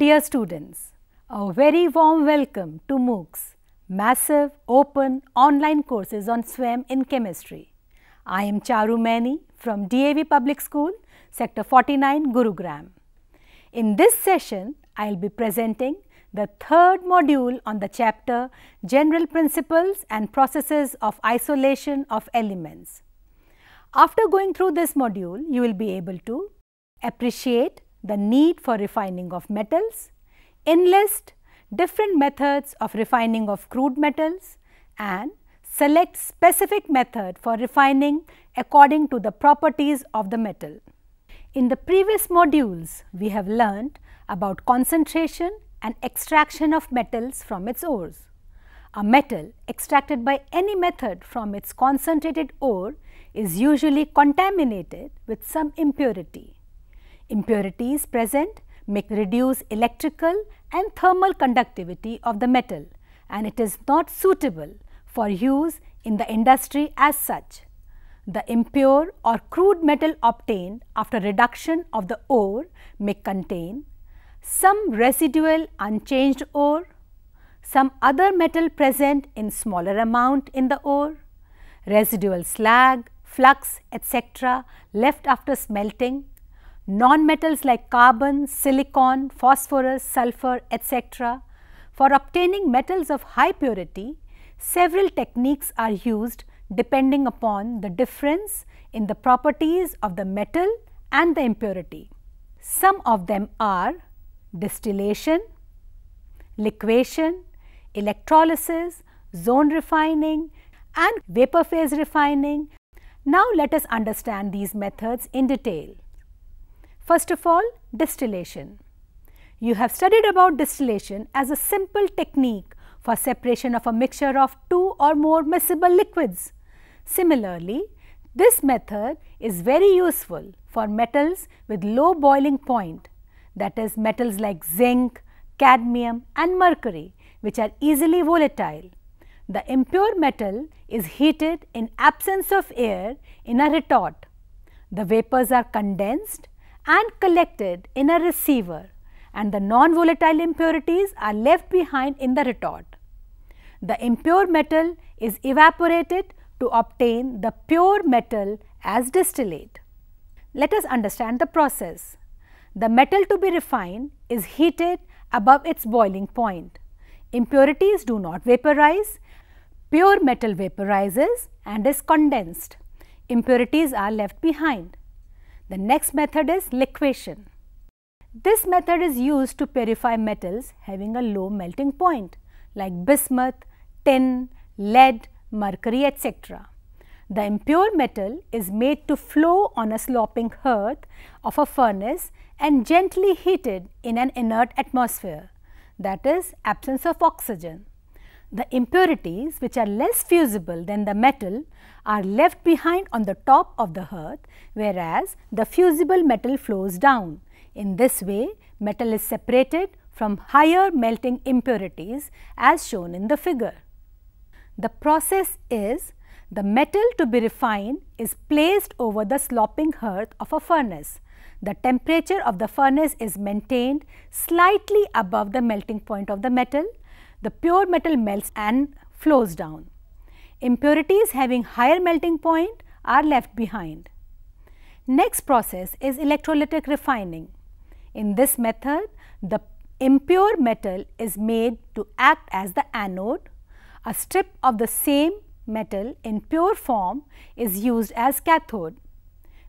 Dear students, a very warm welcome to MOOC's massive open online courses on SWAM in chemistry. I am Charu Maini from DAV Public School, Sector 49, Gurugram. In this session, I will be presenting the third module on the chapter General Principles and Processes of Isolation of Elements. After going through this module, you will be able to appreciate the need for refining of metals, enlist different methods of refining of crude metals and select specific method for refining according to the properties of the metal. In the previous modules, we have learned about concentration and extraction of metals from its ores. A metal extracted by any method from its concentrated ore is usually contaminated with some impurity. Impurities present may reduce electrical and thermal conductivity of the metal and it is not suitable for use in the industry as such. The impure or crude metal obtained after reduction of the ore may contain some residual unchanged ore, some other metal present in smaller amount in the ore, residual slag, flux etc. left after smelting Non-metals like carbon, silicon, phosphorus, sulfur, etc. For obtaining metals of high purity, several techniques are used depending upon the difference in the properties of the metal and the impurity. Some of them are distillation, liquation, electrolysis, zone refining and vapor phase refining. Now, let us understand these methods in detail. First of all, distillation. You have studied about distillation as a simple technique for separation of a mixture of two or more miscible liquids. Similarly, this method is very useful for metals with low boiling point that is metals like zinc, cadmium and mercury which are easily volatile. The impure metal is heated in absence of air in a retort. The vapors are condensed and collected in a receiver and the non-volatile impurities are left behind in the retort. The impure metal is evaporated to obtain the pure metal as distillate. Let us understand the process. The metal to be refined is heated above its boiling point. Impurities do not vaporize, pure metal vaporizes and is condensed. Impurities are left behind. The next method is liquation. This method is used to purify metals having a low melting point like bismuth, tin, lead, mercury etc. The impure metal is made to flow on a sloping hearth of a furnace and gently heated in an inert atmosphere that is absence of oxygen. The impurities which are less fusible than the metal are left behind on the top of the hearth whereas the fusible metal flows down. In this way, metal is separated from higher melting impurities as shown in the figure. The process is the metal to be refined is placed over the sloping hearth of a furnace. The temperature of the furnace is maintained slightly above the melting point of the metal the pure metal melts and flows down. Impurities having higher melting point are left behind. Next process is electrolytic refining. In this method, the impure metal is made to act as the anode. A strip of the same metal in pure form is used as cathode.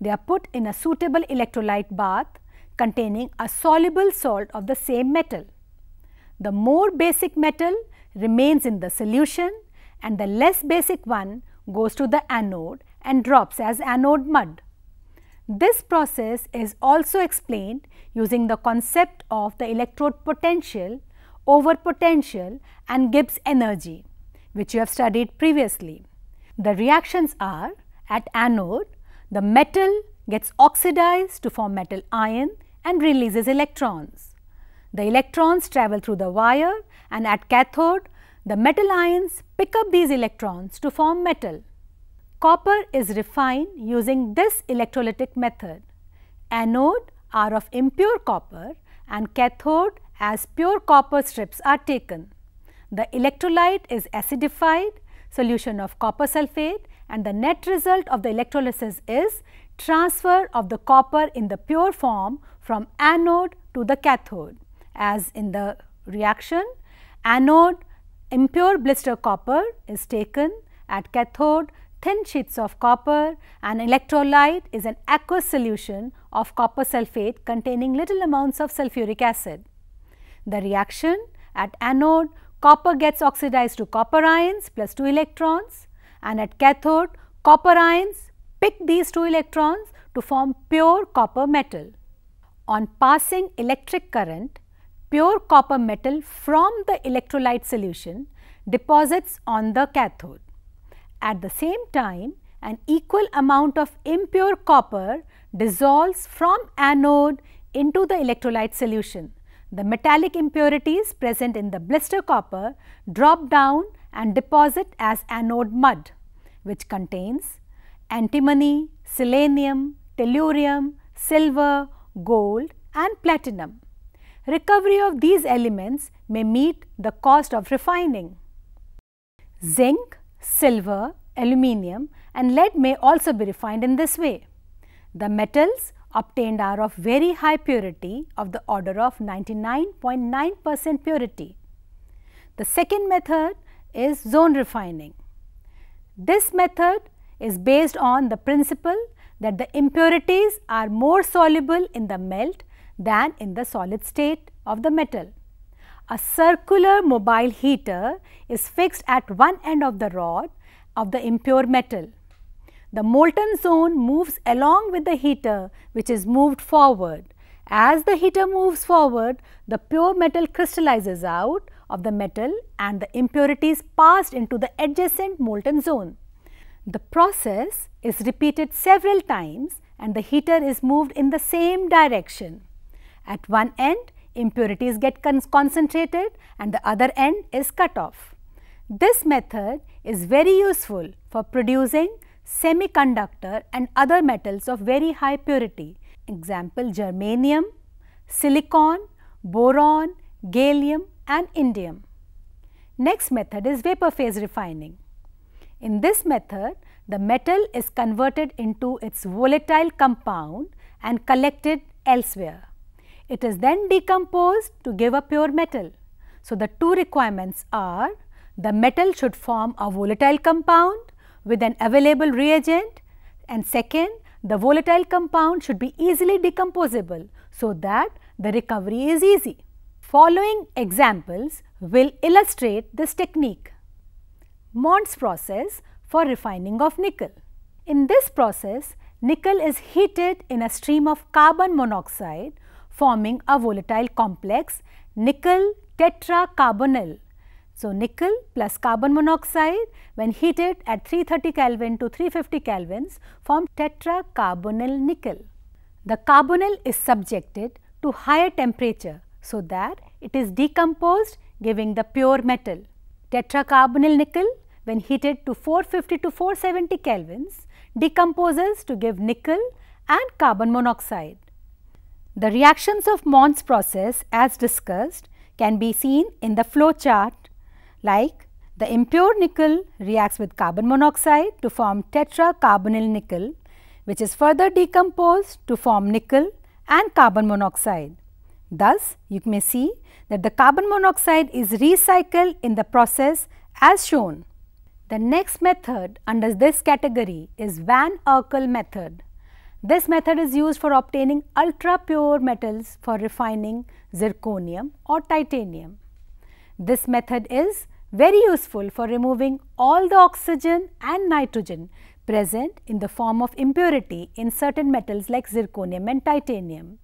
They are put in a suitable electrolyte bath containing a soluble salt of the same metal. The more basic metal remains in the solution and the less basic one goes to the anode and drops as anode mud. This process is also explained using the concept of the electrode potential over potential and Gibbs energy which you have studied previously. The reactions are at anode the metal gets oxidized to form metal ion and releases electrons. The electrons travel through the wire and at cathode, the metal ions pick up these electrons to form metal. Copper is refined using this electrolytic method. Anode are of impure copper and cathode as pure copper strips are taken. The electrolyte is acidified, solution of copper sulfate and the net result of the electrolysis is transfer of the copper in the pure form from anode to the cathode as in the reaction. Anode impure blister copper is taken at cathode thin sheets of copper and electrolyte is an aqueous solution of copper sulfate containing little amounts of sulfuric acid. The reaction at anode copper gets oxidized to copper ions plus 2 electrons and at cathode copper ions pick these 2 electrons to form pure copper metal. On passing electric current, pure copper metal from the electrolyte solution deposits on the cathode. At the same time, an equal amount of impure copper dissolves from anode into the electrolyte solution. The metallic impurities present in the blister copper drop down and deposit as anode mud, which contains antimony, selenium, tellurium, silver, gold and platinum. Recovery of these elements may meet the cost of refining. Zinc, silver, aluminium and lead may also be refined in this way. The metals obtained are of very high purity of the order of 99.9 percent purity. The second method is zone refining. This method is based on the principle that the impurities are more soluble in the melt than in the solid state of the metal. A circular mobile heater is fixed at one end of the rod of the impure metal. The molten zone moves along with the heater which is moved forward. As the heater moves forward, the pure metal crystallizes out of the metal and the impurities passed into the adjacent molten zone. The process is repeated several times and the heater is moved in the same direction. At one end, impurities get concentrated and the other end is cut off. This method is very useful for producing semiconductor and other metals of very high purity. Example germanium, silicon, boron, gallium and indium. Next method is vapor phase refining. In this method, the metal is converted into its volatile compound and collected elsewhere. It is then decomposed to give a pure metal. So, the two requirements are the metal should form a volatile compound with an available reagent and second the volatile compound should be easily decomposable so that the recovery is easy. Following examples will illustrate this technique. Mond's process for refining of nickel. In this process, nickel is heated in a stream of carbon monoxide forming a volatile complex nickel tetracarbonyl. So, nickel plus carbon monoxide when heated at 330 Kelvin to 350 Kelvins form tetracarbonyl nickel. The carbonyl is subjected to higher temperature so that it is decomposed giving the pure metal. Tetracarbonyl nickel when heated to 450 to 470 Kelvins decomposes to give nickel and carbon monoxide. The reactions of Mons process as discussed can be seen in the flow chart like the impure nickel reacts with carbon monoxide to form tetracarbonyl nickel which is further decomposed to form nickel and carbon monoxide. Thus, you may see that the carbon monoxide is recycled in the process as shown. The next method under this category is Van Erkel method. This method is used for obtaining ultra pure metals for refining zirconium or titanium. This method is very useful for removing all the oxygen and nitrogen present in the form of impurity in certain metals like zirconium and titanium.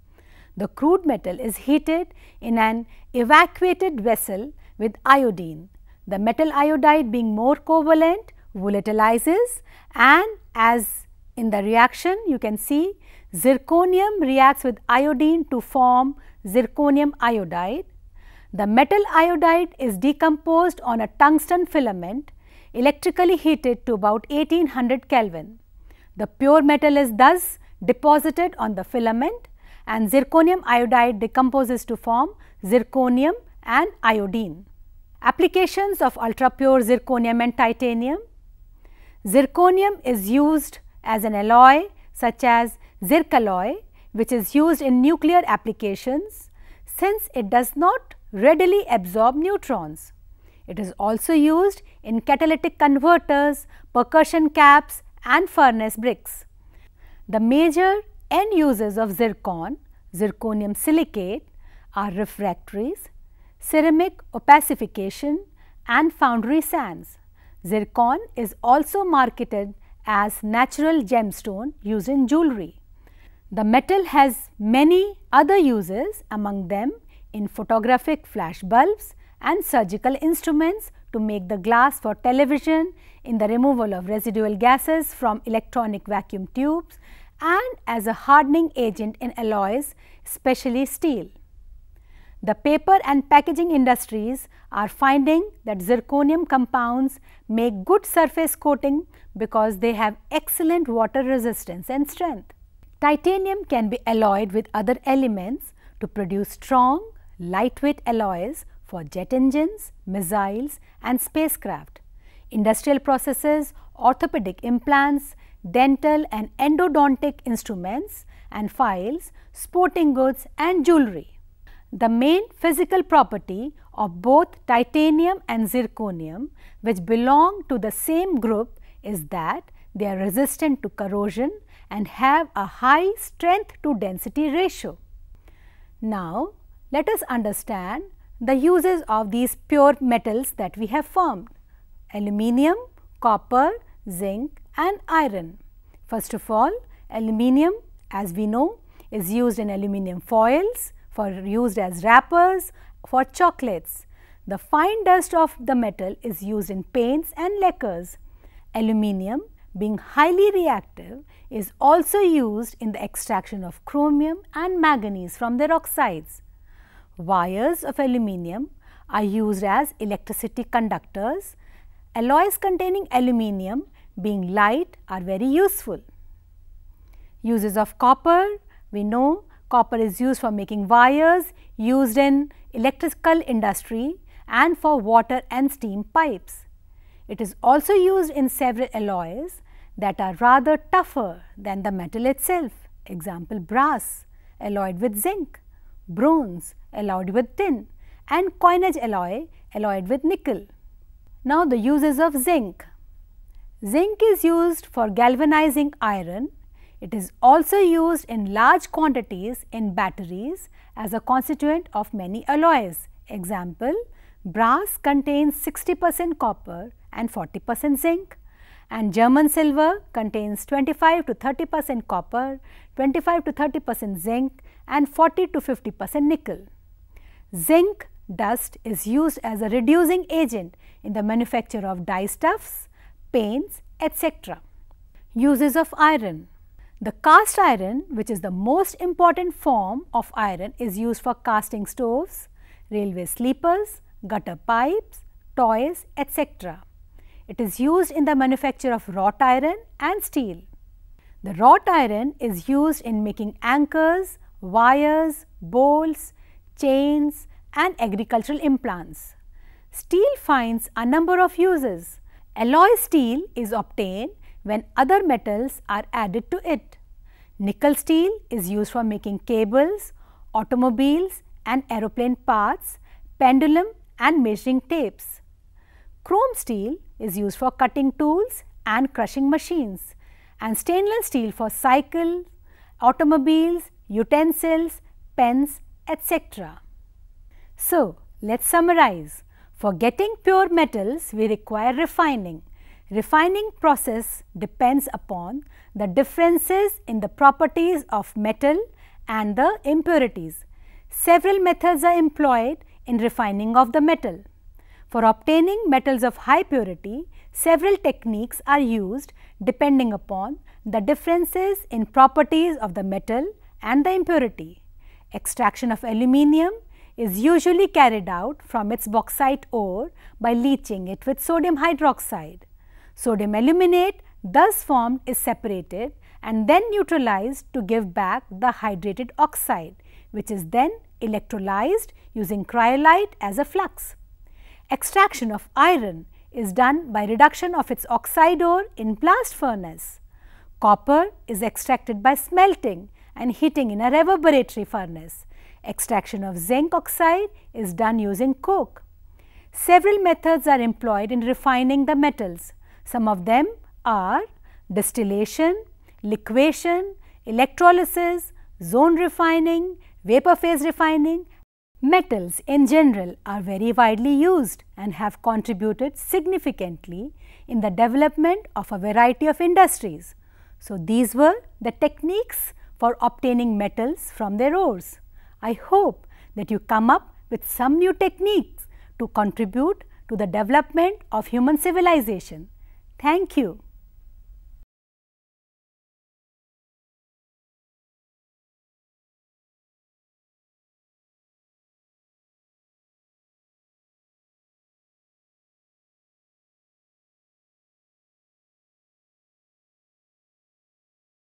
The crude metal is heated in an evacuated vessel with iodine. The metal iodide being more covalent volatilizes and as in the reaction, you can see zirconium reacts with iodine to form zirconium iodide. The metal iodide is decomposed on a tungsten filament electrically heated to about 1800 Kelvin. The pure metal is thus deposited on the filament and zirconium iodide decomposes to form zirconium and iodine. Applications of ultra-pure zirconium and titanium. Zirconium is used as an alloy such as zirc alloy which is used in nuclear applications since it does not readily absorb neutrons. It is also used in catalytic converters, percussion caps and furnace bricks. The major end uses of zircon, zirconium silicate are refractories, ceramic opacification and foundry sands. Zircon is also marketed as natural gemstone used in jewelry. The metal has many other uses among them in photographic flash bulbs and surgical instruments to make the glass for television, in the removal of residual gases from electronic vacuum tubes and as a hardening agent in alloys, especially steel. The paper and packaging industries are finding that zirconium compounds make good surface coating because they have excellent water resistance and strength. Titanium can be alloyed with other elements to produce strong, lightweight alloys for jet engines, missiles and spacecraft. Industrial processes, orthopedic implants, dental and endodontic instruments and files, sporting goods and jewellery. The main physical property of both titanium and zirconium which belong to the same group is that they are resistant to corrosion and have a high strength to density ratio. Now, let us understand the uses of these pure metals that we have formed aluminium, copper, zinc and iron. First of all, aluminium as we know is used in aluminium foils, for used as wrappers for chocolates. The fine dust of the metal is used in paints and lacquers. Aluminium being highly reactive is also used in the extraction of chromium and manganese from their oxides. Wires of aluminium are used as electricity conductors. Alloys containing aluminium being light are very useful. Uses of copper, we know Copper is used for making wires, used in electrical industry and for water and steam pipes. It is also used in several alloys that are rather tougher than the metal itself. Example brass alloyed with zinc, bronze alloyed with tin and coinage alloy alloyed with nickel. Now the uses of zinc. Zinc is used for galvanizing iron it is also used in large quantities in batteries as a constituent of many alloys. Example, brass contains 60 percent copper and 40 percent zinc and German silver contains 25 to 30 percent copper, 25 to 30 percent zinc and 40 to 50 percent nickel. Zinc dust is used as a reducing agent in the manufacture of dyestuffs, paints, etc. Uses of iron the cast iron, which is the most important form of iron, is used for casting stoves, railway sleepers, gutter pipes, toys, etc. It is used in the manufacture of wrought iron and steel. The wrought iron is used in making anchors, wires, bolts, chains and agricultural implants. Steel finds a number of uses. Alloy steel is obtained when other metals are added to it. Nickel steel is used for making cables, automobiles and aeroplane parts, pendulum and measuring tapes. Chrome steel is used for cutting tools and crushing machines and stainless steel for cycle, automobiles, utensils, pens, etc. So, let's summarize. For getting pure metals, we require refining. Refining process depends upon the differences in the properties of metal and the impurities. Several methods are employed in refining of the metal. For obtaining metals of high purity, several techniques are used depending upon the differences in properties of the metal and the impurity. Extraction of aluminium is usually carried out from its bauxite ore by leaching it with sodium hydroxide. Sodium aluminate thus formed is separated and then neutralized to give back the hydrated oxide which is then electrolyzed using cryolite as a flux. Extraction of iron is done by reduction of its oxide ore in blast furnace. Copper is extracted by smelting and heating in a reverberatory furnace. Extraction of zinc oxide is done using coke. Several methods are employed in refining the metals. Some of them are distillation, liquation, electrolysis, zone refining, vapor phase refining. Metals in general are very widely used and have contributed significantly in the development of a variety of industries. So, these were the techniques for obtaining metals from their ores. I hope that you come up with some new techniques to contribute to the development of human civilization. Thank you.